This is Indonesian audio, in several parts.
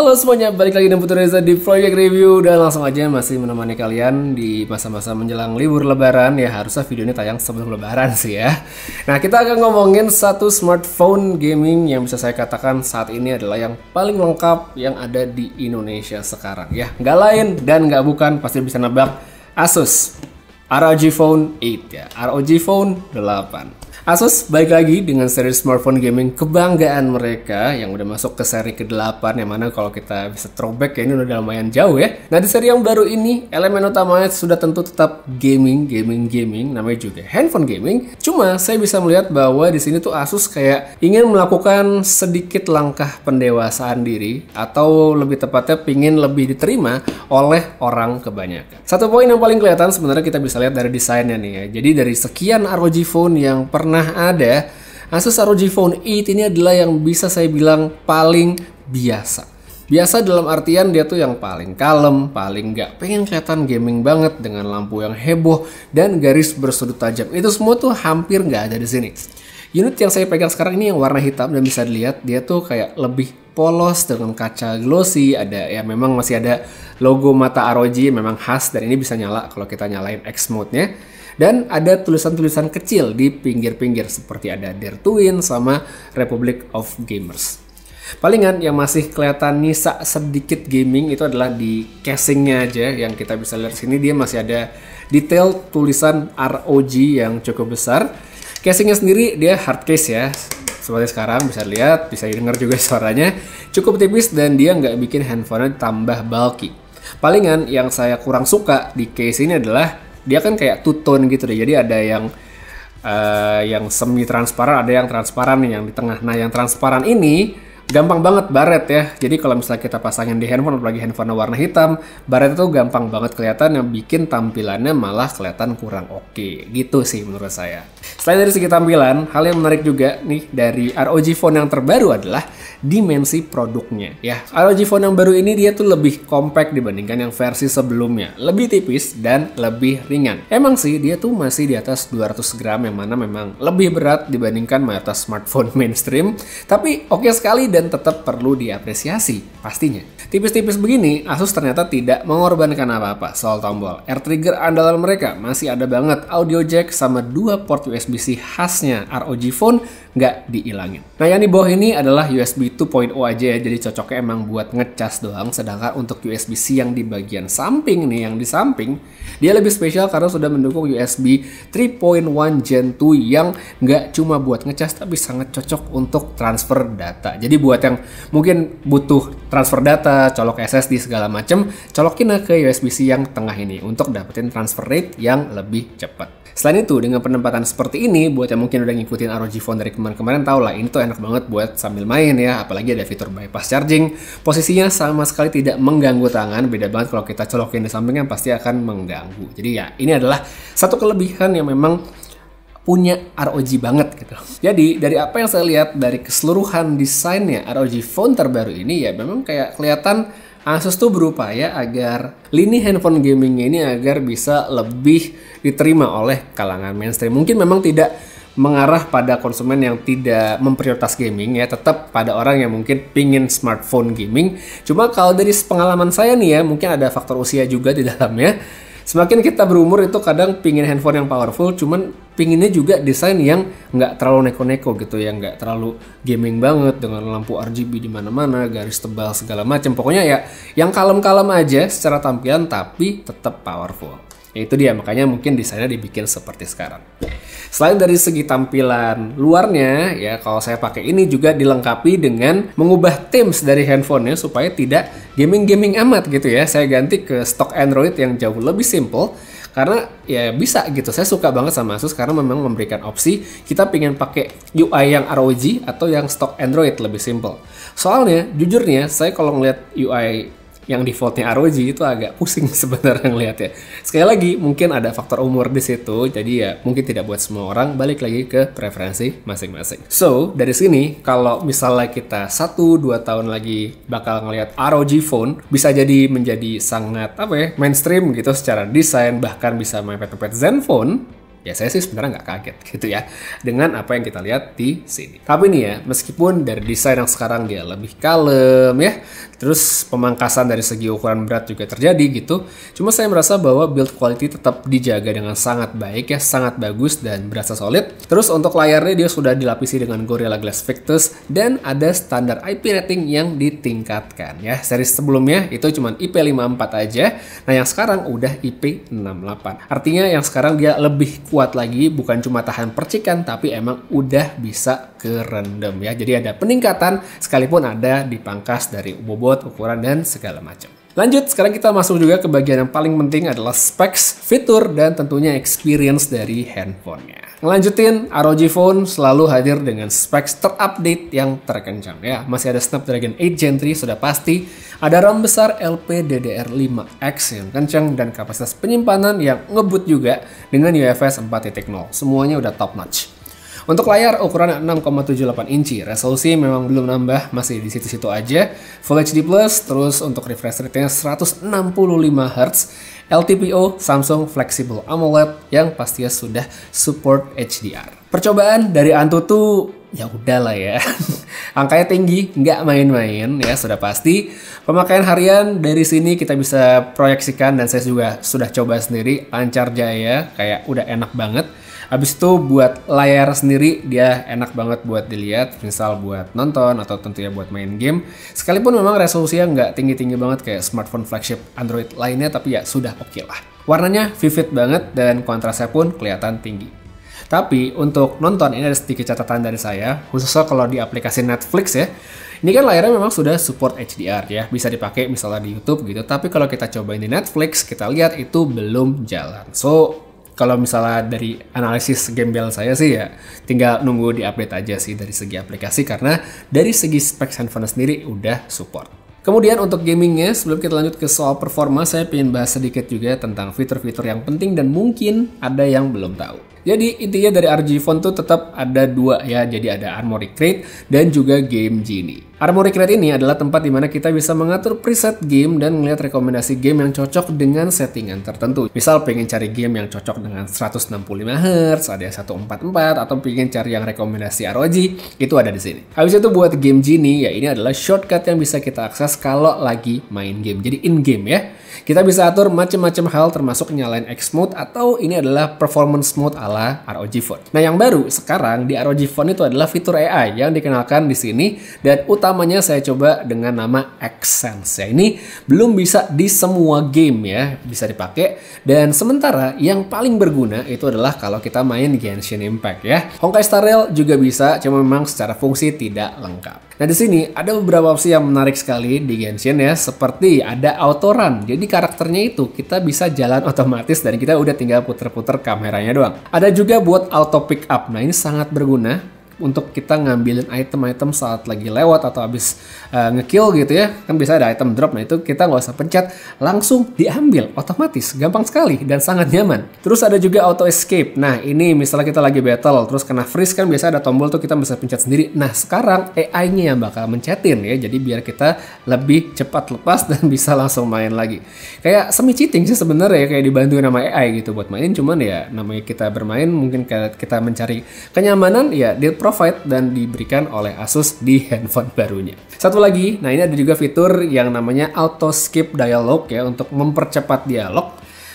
Halo semuanya, balik lagi dengan Putri Reza di Project Review Dan langsung aja masih menemani kalian di masa-masa menjelang libur lebaran Ya harusnya ini tayang sebelum lebaran sih ya Nah kita akan ngomongin satu smartphone gaming yang bisa saya katakan saat ini adalah yang paling lengkap yang ada di Indonesia sekarang ya Nggak lain dan nggak bukan, pasti bisa nebak Asus ROG Phone 8 ya, ROG Phone 8 Asus baik lagi dengan seri smartphone gaming kebanggaan mereka yang udah masuk ke seri ke-8 yang mana kalau kita bisa throwback ya ini udah lumayan jauh ya. Nah di seri yang baru ini elemen utamanya sudah tentu tetap gaming, gaming, gaming namanya juga handphone gaming. Cuma saya bisa melihat bahwa di sini tuh Asus kayak ingin melakukan sedikit langkah pendewasaan diri atau lebih tepatnya pingin lebih diterima oleh orang kebanyakan. Satu poin yang paling kelihatan sebenarnya kita bisa lihat dari desainnya nih ya. Jadi dari sekian ROG phone yang pernah pernah ada, Asus ROG Phone 8 ini adalah yang bisa saya bilang paling biasa. Biasa dalam artian dia tuh yang paling kalem, paling gak pengen kelihatan gaming banget dengan lampu yang heboh dan garis bersudut tajam. Itu semua tuh hampir gak ada di sini. Unit yang saya pegang sekarang ini yang warna hitam dan bisa dilihat dia tuh kayak lebih polos dengan kaca glossy ada ya memang masih ada logo mata ROG memang khas dan ini bisa nyala kalau kita nyalain X mode-nya dan ada tulisan-tulisan kecil di pinggir-pinggir seperti ada Dare to Win sama Republic of Gamers. Palingan yang masih kelihatan nisa sedikit gaming itu adalah di casingnya aja yang kita bisa lihat sini dia masih ada detail tulisan ROG yang cukup besar. Casingnya sendiri dia hard case ya seperti sekarang bisa lihat bisa dengar juga suaranya cukup tipis dan dia nggak bikin handphonenya tambah bulky. Palingan yang saya kurang suka di case ini adalah dia kan kayak two tone gitu deh. Jadi ada yang uh, yang semi transparan, ada yang transparan nih yang di tengah. Nah, yang transparan ini gampang banget baret ya. Jadi kalau misalnya kita pasangin di handphone apalagi handphone warna hitam, baret itu gampang banget kelihatan yang bikin tampilannya malah kelihatan kurang oke. Okay. Gitu sih menurut saya. Selain dari segi tampilan, hal yang menarik juga nih dari ROG phone yang terbaru adalah dimensi produknya ya. ROG phone yang baru ini dia tuh lebih compact dibandingkan yang versi sebelumnya. Lebih tipis dan lebih ringan. Emang sih dia tuh masih di atas 200 gram yang mana memang lebih berat dibandingkan mayoritas smartphone mainstream. Tapi oke okay sekali dan dan tetap perlu diapresiasi pastinya. Tipis-tipis begini, Asus ternyata tidak mengorbankan apa-apa soal tombol. Air trigger andalan mereka masih ada banget audio jack sama dua port USB-C khasnya ROG Phone nggak dihilangin. Nah yang di bawah ini adalah USB 2.0 aja ya, jadi cocoknya emang buat ngecas doang. Sedangkan untuk USB-C yang di bagian samping nih, yang di samping, dia lebih spesial karena sudah mendukung USB 3.1 Gen 2 yang nggak cuma buat ngecas tapi sangat cocok untuk transfer data. Jadi buat buat yang mungkin butuh transfer data, colok SSD segala macam, colokin ke USB-C yang tengah ini untuk dapetin transfer rate yang lebih cepat. Selain itu, dengan penempatan seperti ini, buat yang mungkin udah ngikutin ROG Phone dari kemarin-kemarin tau lah, ini tuh enak banget buat sambil main ya, apalagi ada fitur bypass charging. Posisinya sama sekali tidak mengganggu tangan, beda banget kalau kita colokin di sampingnya pasti akan mengganggu. Jadi ya, ini adalah satu kelebihan yang memang punya ROG banget gitu. Jadi dari apa yang saya lihat dari keseluruhan desainnya ROG phone terbaru ini ya memang kayak kelihatan Asus tuh berupaya agar lini handphone gamingnya ini agar bisa lebih diterima oleh kalangan mainstream. Mungkin memang tidak mengarah pada konsumen yang tidak memprioritas gaming ya tetap pada orang yang mungkin pingin smartphone gaming cuma kalau dari pengalaman saya nih ya mungkin ada faktor usia juga di dalamnya semakin kita berumur itu kadang pingin handphone yang powerful cuman pinginnya juga desain yang nggak terlalu neko-neko gitu yang nggak terlalu gaming banget dengan lampu RGB di mana-mana garis tebal segala macam pokoknya ya yang kalem-kalem aja secara tampilan tapi tetap powerful Ya itu dia, makanya mungkin desainnya dibikin seperti sekarang. Selain dari segi tampilan luarnya, ya kalau saya pakai ini juga dilengkapi dengan mengubah themes dari handphonenya supaya tidak gaming-gaming amat gitu ya. Saya ganti ke stock Android yang jauh lebih simple karena ya bisa gitu saya suka banget sama Asus karena memang memberikan opsi kita pengen pakai UI yang ROG atau yang stock Android lebih simple soalnya jujurnya saya kalau ngeliat UI yang defaultnya ROG itu agak pusing sebenarnya ngelihat ya. Sekali lagi mungkin ada faktor umur di situ, jadi ya mungkin tidak buat semua orang. Balik lagi ke preferensi masing-masing. So dari sini kalau misalnya kita satu dua tahun lagi bakal ngelihat ROG phone bisa jadi menjadi sangat apa ya mainstream gitu secara desain bahkan bisa mepet-mepet Zenfone Ya saya sih sebenarnya nggak kaget gitu ya dengan apa yang kita lihat di sini. Tapi nih ya, meskipun dari desain yang sekarang dia lebih kalem ya, terus pemangkasan dari segi ukuran berat juga terjadi gitu. Cuma saya merasa bahwa build quality tetap dijaga dengan sangat baik ya, sangat bagus dan berasa solid. Terus untuk layarnya dia sudah dilapisi dengan Gorilla Glass Victus dan ada standar IP rating yang ditingkatkan ya. Seri sebelumnya itu cuma IP54 aja, nah yang sekarang udah IP68. Artinya yang sekarang dia lebih kuat lagi, bukan cuma tahan percikan, tapi emang udah bisa kerendam ya. Jadi ada peningkatan sekalipun ada dipangkas dari bobot, ukuran, dan segala macam. Lanjut, sekarang kita masuk juga ke bagian yang paling penting adalah specs, fitur, dan tentunya experience dari handphonenya. Ngelanjutin, ROG Phone selalu hadir dengan specs terupdate yang terkencang. Ya, masih ada Snapdragon 8 Gen 3, sudah pasti. Ada RAM besar LPDDR5X yang kencang dan kapasitas penyimpanan yang ngebut juga dengan UFS 4.0. Semuanya udah top notch. Untuk layar ukuran 6,78 inci, resolusi memang belum nambah, masih di situ-situ aja. Full HD+, terus untuk refresh rate-nya 165Hz, LTPO Samsung Flexible AMOLED yang pastinya sudah support HDR. Percobaan dari Antutu ya ya udahlah ya. Angkanya tinggi, nggak main-main ya sudah pasti. Pemakaian harian dari sini kita bisa proyeksikan dan saya juga sudah coba sendiri lancar jaya kayak udah enak banget. Habis itu buat layar sendiri dia enak banget buat dilihat, misal buat nonton atau tentunya buat main game. Sekalipun memang resolusinya nggak tinggi-tinggi banget kayak smartphone flagship Android lainnya, tapi ya sudah oke okay lah. Warnanya vivid banget dan kontrasnya pun kelihatan tinggi. Tapi untuk nonton ini ada sedikit catatan dari saya, khususnya kalau di aplikasi Netflix ya. Ini kan layarnya memang sudah support HDR ya, bisa dipakai misalnya di YouTube gitu. Tapi kalau kita cobain di Netflix, kita lihat itu belum jalan. So kalau misalnya dari analisis gembel saya sih ya tinggal nunggu di update aja sih dari segi aplikasi karena dari segi spek handphone sendiri udah support. Kemudian untuk gamingnya, sebelum kita lanjut ke soal performa, saya ingin bahas sedikit juga tentang fitur-fitur yang penting dan mungkin ada yang belum tahu. Jadi intinya dari RG Phone tuh tetap ada dua ya, jadi ada Armory Crate dan juga Game Genie. Armory Crate ini adalah tempat di mana kita bisa mengatur preset game dan melihat rekomendasi game yang cocok dengan settingan tertentu. Misal pengen cari game yang cocok dengan 165 Hz, ada yang 144, atau pengen cari yang rekomendasi ROG, itu ada di sini. Habis itu buat Game Genie, ya ini adalah shortcut yang bisa kita akses kalau lagi main game, jadi in-game ya. Kita bisa atur macam-macam hal termasuk nyalain X mode atau ini adalah performance mode ala ROG Phone. Nah yang baru sekarang di ROG Phone itu adalah fitur AI yang dikenalkan di sini dan utamanya saya coba dengan nama Xsense. Ya, ini belum bisa di semua game ya bisa dipakai dan sementara yang paling berguna itu adalah kalau kita main Genshin Impact ya. Honkai Star Rail juga bisa cuma memang secara fungsi tidak lengkap. Nah di sini ada beberapa opsi yang menarik sekali di Genshin ya seperti ada autoran Jadi karakternya itu kita bisa jalan otomatis dan kita udah tinggal puter-puter kameranya doang. Ada juga buat auto pick up. Nah, ini sangat berguna untuk kita ngambilin item-item saat lagi lewat atau habis uh, ngekill gitu ya kan bisa ada item drop nah itu kita nggak usah pencet langsung diambil otomatis gampang sekali dan sangat nyaman terus ada juga auto escape nah ini misalnya kita lagi battle terus kena freeze kan biasa ada tombol tuh kita bisa pencet sendiri nah sekarang AI-nya yang bakal mencetin ya jadi biar kita lebih cepat lepas dan bisa langsung main lagi kayak semi cheating sih sebenarnya kayak dibantu nama AI gitu buat main cuman ya namanya kita bermain mungkin kita mencari kenyamanan ya di pro provide dan diberikan oleh Asus di handphone barunya. Satu lagi, nah ini ada juga fitur yang namanya auto skip dialog ya untuk mempercepat dialog.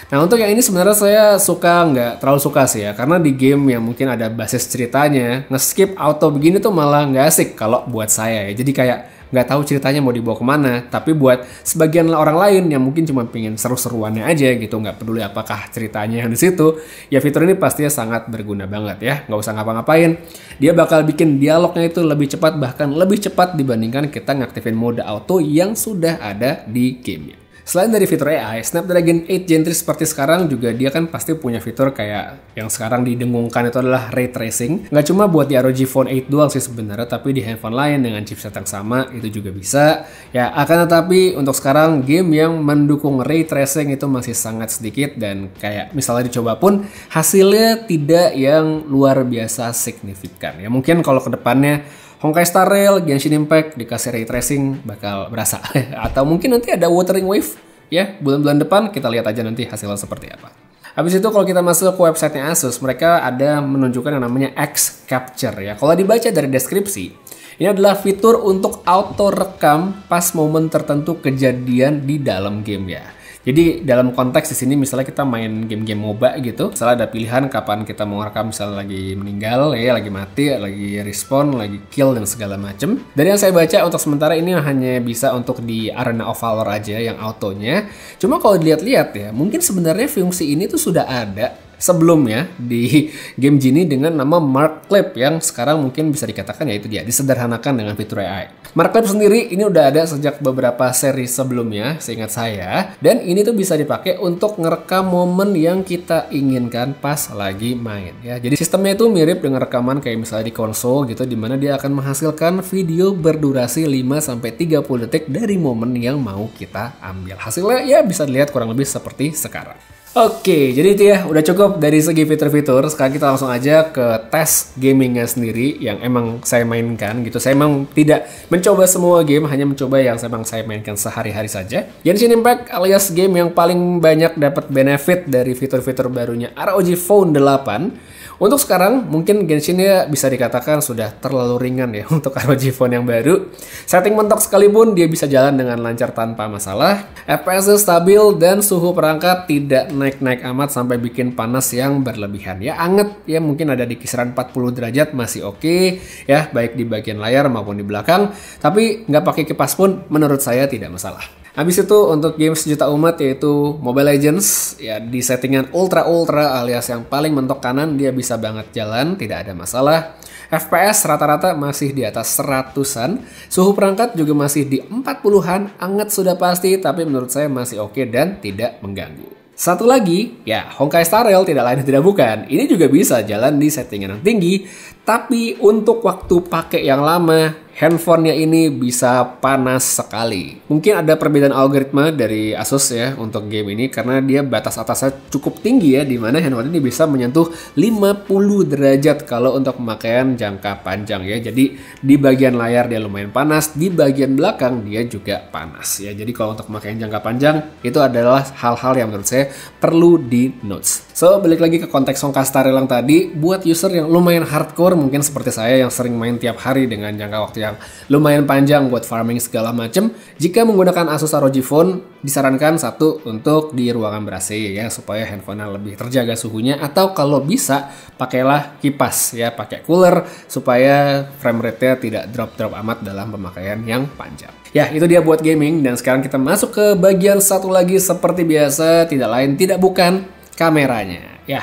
Nah untuk yang ini sebenarnya saya suka nggak terlalu suka sih ya karena di game yang mungkin ada basis ceritanya nge-skip auto begini tuh malah nggak asik kalau buat saya ya. Jadi kayak nggak tahu ceritanya mau dibawa kemana tapi buat sebagian orang lain yang mungkin cuma pengen seru-seruannya aja gitu nggak peduli apakah ceritanya yang di situ ya fitur ini pastinya sangat berguna banget ya nggak usah ngapa-ngapain dia bakal bikin dialognya itu lebih cepat bahkan lebih cepat dibandingkan kita ngaktifin mode auto yang sudah ada di gamenya Selain dari fitur AI, Snapdragon 8 Gen 3 seperti sekarang juga dia kan pasti punya fitur kayak yang sekarang didengungkan itu adalah ray tracing. Nggak cuma buat di ROG Phone 8 Dual sih sebenarnya, tapi di handphone lain dengan chipset yang sama itu juga bisa. Ya, akan tetapi untuk sekarang game yang mendukung ray tracing itu masih sangat sedikit dan kayak misalnya dicoba pun hasilnya tidak yang luar biasa signifikan. Ya mungkin kalau kedepannya Honkai Star Rail, Genshin Impact dikasih ray tracing bakal berasa. Atau mungkin nanti ada watering wave ya bulan-bulan depan kita lihat aja nanti hasilnya seperti apa. Habis itu kalau kita masuk ke websitenya Asus, mereka ada menunjukkan yang namanya X Capture ya. Kalau dibaca dari deskripsi, ini adalah fitur untuk auto rekam pas momen tertentu kejadian di dalam game ya. Jadi dalam konteks di sini misalnya kita main game-game MOBA gitu, misalnya ada pilihan kapan kita mau rekam misalnya lagi meninggal, ya lagi mati, lagi respon, lagi kill dan segala macem. Dari yang saya baca untuk sementara ini hanya bisa untuk di Arena of Valor aja yang autonya. Cuma kalau dilihat-lihat ya, mungkin sebenarnya fungsi ini tuh sudah ada sebelumnya di game Genie dengan nama Mark Clip yang sekarang mungkin bisa dikatakan yaitu dia disederhanakan dengan fitur AI. Mark Clip sendiri ini udah ada sejak beberapa seri sebelumnya seingat saya dan ini tuh bisa dipakai untuk ngerekam momen yang kita inginkan pas lagi main ya. Jadi sistemnya itu mirip dengan rekaman kayak misalnya di konsol gitu di mana dia akan menghasilkan video berdurasi 5 sampai 30 detik dari momen yang mau kita ambil. Hasilnya ya bisa dilihat kurang lebih seperti sekarang. Oke, jadi itu ya udah cukup dari segi fitur-fitur. Sekarang kita langsung aja ke tes gamingnya sendiri yang emang saya mainkan gitu. Saya emang tidak mencoba semua game, hanya mencoba yang saya emang saya mainkan sehari-hari saja. Genshin Impact alias game yang paling banyak dapat benefit dari fitur-fitur barunya ROG Phone 8 untuk sekarang, mungkin Genshin ya bisa dikatakan sudah terlalu ringan ya untuk ROG Phone yang baru. Setting mentok sekalipun, dia bisa jalan dengan lancar tanpa masalah. FPS stabil dan suhu perangkat tidak naik-naik amat sampai bikin panas yang berlebihan. Ya anget, ya mungkin ada di kisaran 40 derajat masih oke okay, ya, baik di bagian layar maupun di belakang. Tapi nggak pakai kipas pun menurut saya tidak masalah. Habis itu untuk game sejuta umat yaitu Mobile Legends ya di settingan ultra ultra alias yang paling mentok kanan dia bisa banget jalan tidak ada masalah. FPS rata-rata masih di atas seratusan, suhu perangkat juga masih di empat puluhan anget sudah pasti tapi menurut saya masih oke okay dan tidak mengganggu. Satu lagi, ya Honkai Star Rail tidak lain tidak bukan. Ini juga bisa jalan di settingan yang tinggi, tapi untuk waktu pakai yang lama handphonenya ini bisa panas sekali. Mungkin ada perbedaan algoritma dari Asus ya untuk game ini karena dia batas atasnya cukup tinggi ya di mana handphone ini bisa menyentuh 50 derajat kalau untuk pemakaian jangka panjang ya. Jadi di bagian layar dia lumayan panas, di bagian belakang dia juga panas ya. Jadi kalau untuk pemakaian jangka panjang itu adalah hal-hal yang menurut saya perlu di notes. So, balik lagi ke konteks Songkasta Relang tadi, buat user yang lumayan hardcore mungkin seperti saya yang sering main tiap hari dengan jangka waktu yang lumayan panjang buat farming segala macem, jika menggunakan Asus ROG Phone, disarankan satu untuk di ruangan ber ya, supaya handphonenya lebih terjaga suhunya, atau kalau bisa pakailah kipas ya, pakai cooler supaya frame rate-nya tidak drop-drop amat dalam pemakaian yang panjang. Ya, itu dia buat gaming, dan sekarang kita masuk ke bagian satu lagi seperti biasa, tidak lain tidak bukan kameranya. Ya,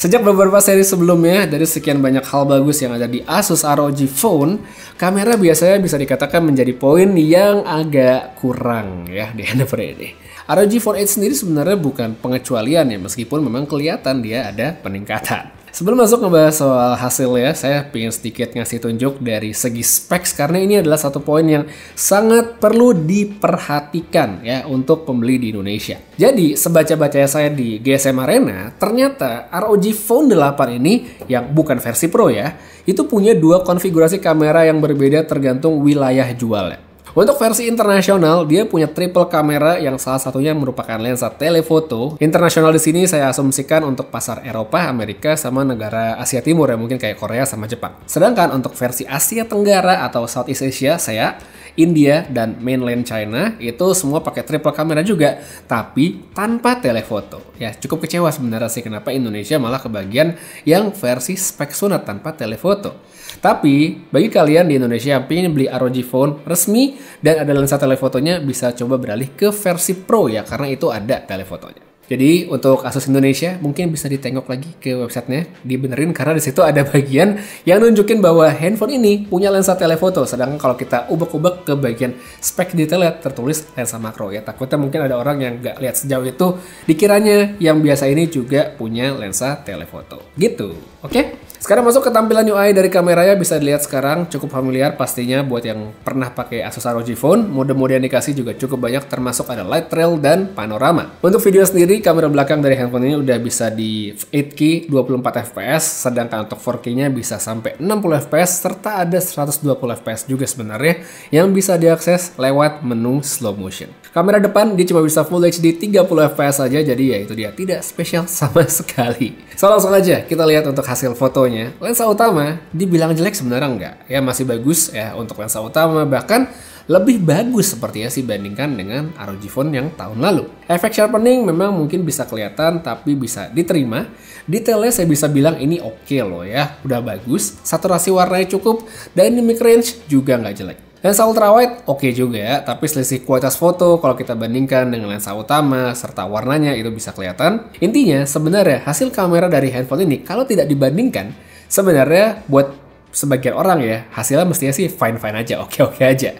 sejak beberapa seri sebelumnya, dari sekian banyak hal bagus yang ada di Asus ROG Phone, kamera biasanya bisa dikatakan menjadi poin yang agak kurang ya di handphone ini. ROG Phone 8 sendiri sebenarnya bukan pengecualian ya, meskipun memang kelihatan dia ada peningkatan. Sebelum masuk ngebahas soal hasilnya, saya ingin sedikit ngasih tunjuk dari segi specs karena ini adalah satu poin yang sangat perlu diperhatikan ya untuk pembeli di Indonesia. Jadi, sebaca-bacanya saya di GSM Arena, ternyata ROG Phone 8 ini yang bukan versi Pro ya, itu punya dua konfigurasi kamera yang berbeda tergantung wilayah jualnya. Untuk versi internasional, dia punya triple kamera yang salah satunya merupakan lensa telefoto. Internasional di sini saya asumsikan untuk pasar Eropa, Amerika, sama negara Asia Timur ya, mungkin kayak Korea sama Jepang. Sedangkan untuk versi Asia Tenggara atau Southeast Asia, saya India dan mainland China itu semua pakai triple kamera juga tapi tanpa telefoto ya cukup kecewa sebenarnya sih kenapa Indonesia malah kebagian yang versi spek sunat tanpa telefoto tapi bagi kalian di Indonesia yang ingin beli ROG phone resmi dan ada lensa telefotonya bisa coba beralih ke versi Pro ya karena itu ada telefotonya. Jadi untuk Asus Indonesia mungkin bisa ditengok lagi ke websitenya, dibenerin karena disitu ada bagian yang nunjukin bahwa handphone ini punya lensa telefoto. Sedangkan kalau kita ubek-ubek ke bagian spek detailnya tertulis lensa makro ya. Takutnya mungkin ada orang yang nggak lihat sejauh itu dikiranya yang biasa ini juga punya lensa telefoto. Gitu, oke? Okay? Sekarang masuk ke tampilan UI dari kameranya bisa dilihat sekarang cukup familiar pastinya buat yang pernah pakai Asus ROG Phone. Mode-mode yang dikasih juga cukup banyak termasuk ada light trail dan panorama. Untuk video sendiri kamera belakang dari handphone ini udah bisa di 8K 24 fps sedangkan untuk 4K-nya bisa sampai 60 fps serta ada 120 fps juga sebenarnya yang bisa diakses lewat menu slow motion. Kamera depan dia cuma bisa full HD 30 fps saja jadi ya itu dia tidak spesial sama sekali. So langsung aja kita lihat untuk hasil fotonya lensa utama dibilang jelek sebenarnya enggak. Ya masih bagus ya untuk lensa utama, bahkan lebih bagus sepertinya sih bandingkan dengan ROG Phone yang tahun lalu. Efek sharpening memang mungkin bisa kelihatan tapi bisa diterima. Detailnya saya bisa bilang ini oke okay loh ya, udah bagus. Saturasi warnanya cukup, dynamic range juga nggak jelek. Lensa ultrawide oke okay juga, ya. tapi selisih kualitas foto kalau kita bandingkan dengan lensa utama serta warnanya itu bisa kelihatan. Intinya sebenarnya hasil kamera dari handphone ini kalau tidak dibandingkan, sebenarnya buat sebagian orang ya hasilnya mestinya sih fine fine aja oke okay oke -okay aja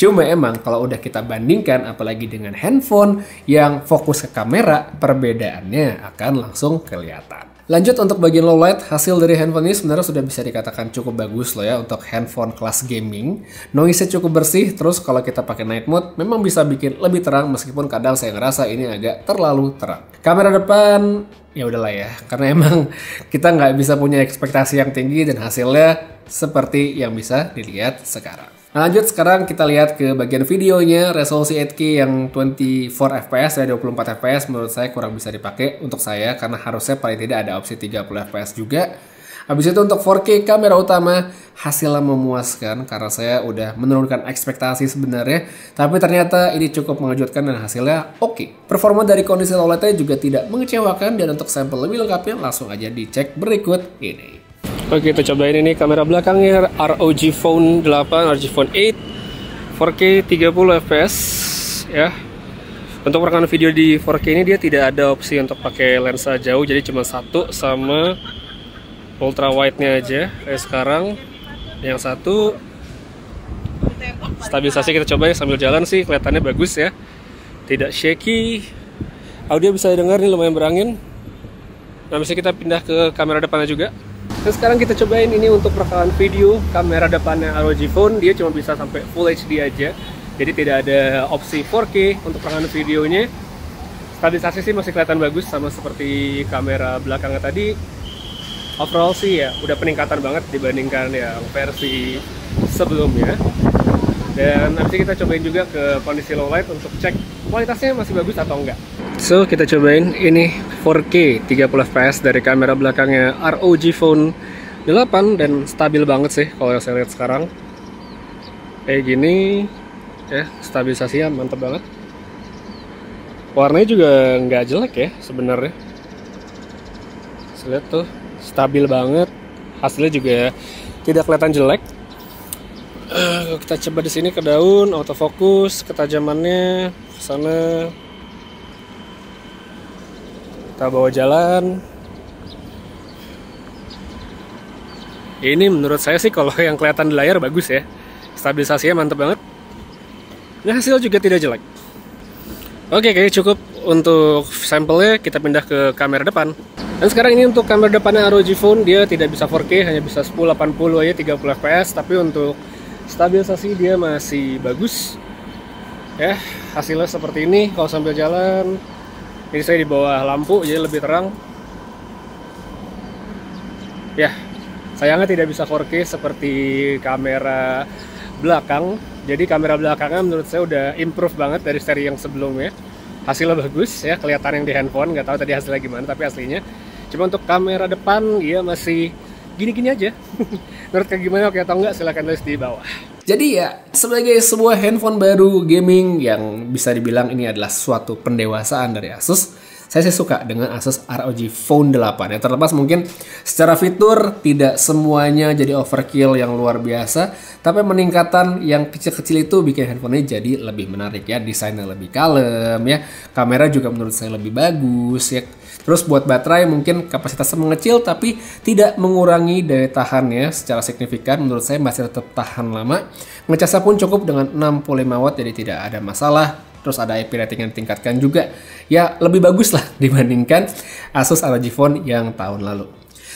cuma emang kalau udah kita bandingkan apalagi dengan handphone yang fokus ke kamera perbedaannya akan langsung kelihatan Lanjut untuk bagian low light, hasil dari handphone ini sebenarnya sudah bisa dikatakan cukup bagus loh ya untuk handphone kelas gaming. Noise-nya cukup bersih, terus kalau kita pakai night mode memang bisa bikin lebih terang meskipun kadang saya ngerasa ini agak terlalu terang. Kamera depan ya udahlah ya, karena emang kita nggak bisa punya ekspektasi yang tinggi dan hasilnya seperti yang bisa dilihat sekarang. Nah, lanjut sekarang kita lihat ke bagian videonya resolusi 8K yang 24 fps ya 24 fps menurut saya kurang bisa dipakai untuk saya karena harusnya paling tidak ada opsi 30 fps juga. Habis itu untuk 4K kamera utama hasilnya memuaskan karena saya udah menurunkan ekspektasi sebenarnya tapi ternyata ini cukup mengejutkan dan hasilnya oke. Okay. Performa dari kondisi OLED-nya juga tidak mengecewakan dan untuk sampel lebih lengkapnya langsung aja dicek berikut ini. Oke kita cobain ini kamera belakangnya ROG Phone 8, ROG Phone 8 4K 30 fps ya untuk rekaman video di 4K ini dia tidak ada opsi untuk pakai lensa jauh jadi cuma satu sama ultra wide nya aja kayak sekarang yang satu stabilisasi kita coba ya sambil jalan sih kelihatannya bagus ya tidak shaky audio bisa didengar nih lumayan berangin nah bisa kita pindah ke kamera depannya juga dan sekarang kita cobain ini untuk rekaman video kamera depannya ROG Phone dia cuma bisa sampai Full HD aja. Jadi tidak ada opsi 4K untuk rekaman videonya. Stabilisasi sih masih kelihatan bagus sama seperti kamera belakangnya tadi. Overall sih ya udah peningkatan banget dibandingkan yang versi sebelumnya. Dan nanti kita cobain juga ke kondisi low light untuk cek kualitasnya masih bagus atau enggak. So kita cobain ini 4K 30 fps dari kamera belakangnya ROG Phone 8 dan stabil banget sih kalau saya lihat sekarang. Kayak gini ya stabilisasinya mantap banget. Warnanya juga nggak jelek ya sebenarnya. Saya lihat tuh stabil banget. Hasilnya juga tidak kelihatan jelek eh, kita coba di sini ke daun autofokus ketajamannya sana kita bawa jalan ini menurut saya sih kalau yang kelihatan di layar bagus ya stabilisasinya mantep banget nah hasil juga tidak jelek oke kayaknya cukup untuk sampelnya kita pindah ke kamera depan dan sekarang ini untuk kamera depannya ROG Phone dia tidak bisa 4K hanya bisa 1080 aja 30 fps tapi untuk stabilisasi dia masih bagus ya hasilnya seperti ini kalau sambil jalan ini saya di bawah lampu jadi lebih terang. Ya, sayangnya tidak bisa 4K seperti kamera belakang. Jadi kamera belakangnya menurut saya udah improve banget dari seri yang sebelumnya. Hasilnya bagus ya, kelihatan yang di handphone, nggak tahu tadi hasilnya gimana, tapi aslinya. Cuma untuk kamera depan, dia masih gini-gini aja. menurut kayak gimana oke atau nggak silahkan tulis di bawah. Jadi ya sebagai sebuah handphone baru gaming yang bisa dibilang ini adalah suatu pendewasaan dari Asus, saya sih suka dengan Asus ROG Phone 8 ya terlepas mungkin secara fitur tidak semuanya jadi overkill yang luar biasa tapi peningkatan yang kecil-kecil itu bikin handphonenya jadi lebih menarik ya desainnya lebih kalem ya kamera juga menurut saya lebih bagus ya Terus buat baterai mungkin kapasitasnya mengecil tapi tidak mengurangi daya tahannya secara signifikan. Menurut saya masih tetap tahan lama. Ngecasnya pun cukup dengan 65 watt jadi tidak ada masalah. Terus ada IP rating yang ditingkatkan juga. Ya lebih bagus lah dibandingkan Asus ROG Phone yang tahun lalu.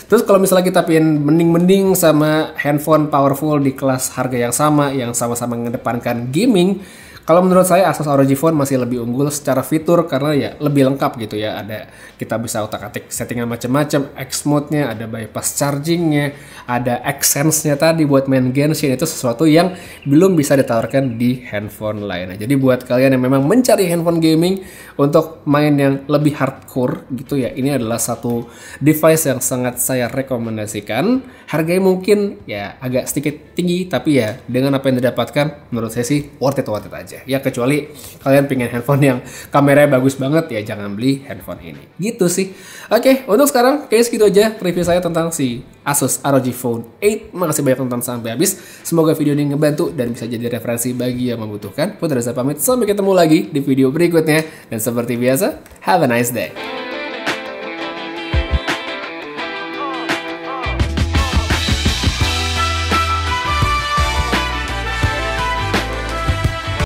Terus kalau misalnya kita pin mending-mending sama handphone powerful di kelas harga yang sama, yang sama-sama mengedepankan gaming, kalau menurut saya Asus ROG Phone masih lebih unggul secara fitur karena ya lebih lengkap gitu ya. Ada kita bisa otak-atik settingan macam-macam, X mode-nya, ada bypass charging-nya, ada sense nya tadi buat main Genshin ya, itu sesuatu yang belum bisa ditawarkan di handphone lain. jadi buat kalian yang memang mencari handphone gaming untuk main yang lebih hardcore gitu ya, ini adalah satu device yang sangat saya rekomendasikan harganya mungkin ya agak sedikit tinggi tapi ya dengan apa yang didapatkan menurut saya sih worth it worth it aja ya kecuali kalian pengen handphone yang kameranya bagus banget ya jangan beli handphone ini gitu sih oke untuk sekarang kayak segitu aja review saya tentang si Asus ROG Phone 8 makasih banyak nonton sampai habis semoga video ini ngebantu dan bisa jadi referensi bagi yang membutuhkan Putra saya pamit sampai ketemu lagi di video berikutnya dan seperti biasa have a nice day